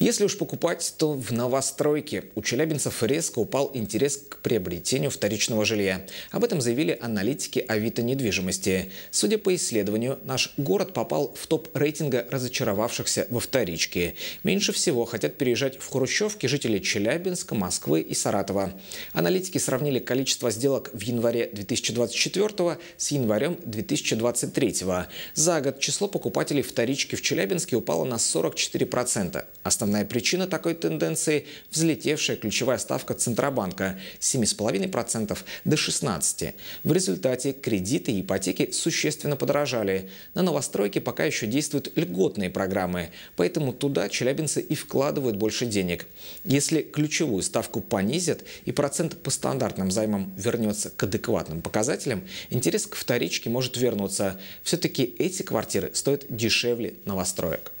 Если уж покупать, то в новостройке. У челябинцев резко упал интерес к приобретению вторичного жилья. Об этом заявили аналитики Авито недвижимости. Судя по исследованию, наш город попал в топ рейтинга разочаровавшихся во вторичке. Меньше всего хотят переезжать в Хрущевки жители Челябинска, Москвы и Саратова. Аналитики сравнили количество сделок в январе 2024 с январем 2023. За год число покупателей вторички в Челябинске упало на 44%. Основной Основная причина такой тенденции – взлетевшая ключевая ставка Центробанка с 7,5% до 16%. В результате кредиты и ипотеки существенно подорожали. На новостройки пока еще действуют льготные программы, поэтому туда челябинцы и вкладывают больше денег. Если ключевую ставку понизят и процент по стандартным займам вернется к адекватным показателям, интерес к вторичке может вернуться. Все-таки эти квартиры стоят дешевле новостроек.